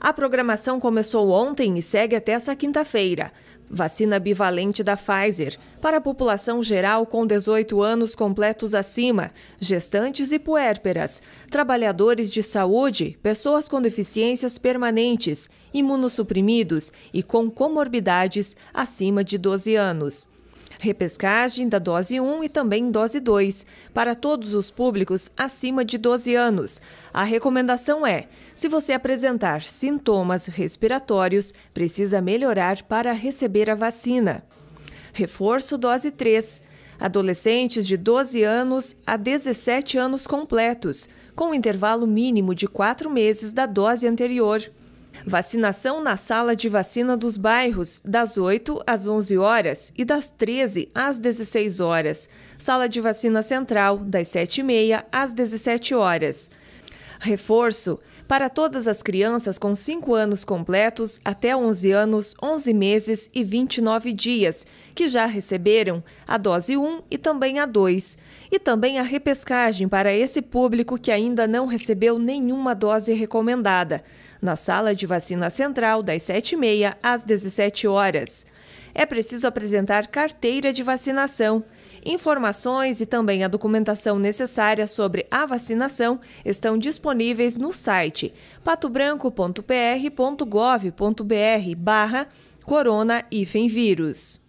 A programação começou ontem e segue até essa quinta-feira. Vacina bivalente da Pfizer para a população geral com 18 anos completos acima, gestantes e puérperas, trabalhadores de saúde, pessoas com deficiências permanentes, imunossuprimidos e com comorbidades acima de 12 anos repescagem da dose 1 e também dose 2, para todos os públicos acima de 12 anos. A recomendação é: se você apresentar sintomas respiratórios, precisa melhorar para receber a vacina. Reforço dose 3. Adolescentes de 12 anos a 17 anos completos, com um intervalo mínimo de 4 meses da dose anterior. Vacinação na sala de vacina dos bairros, das 8 às 11 horas e das 13 às 16 horas. Sala de vacina central, das 7h30 às 17 horas. Reforço para todas as crianças com 5 anos completos até 11 anos, 11 meses e 29 dias, que já receberam a dose 1 e também a 2. E também a repescagem para esse público que ainda não recebeu nenhuma dose recomendada, na sala de vacina central, das 7h30 às 17 horas é preciso apresentar carteira de vacinação. Informações e também a documentação necessária sobre a vacinação estão disponíveis no site patobranco.pr.gov.br barra corona-vírus.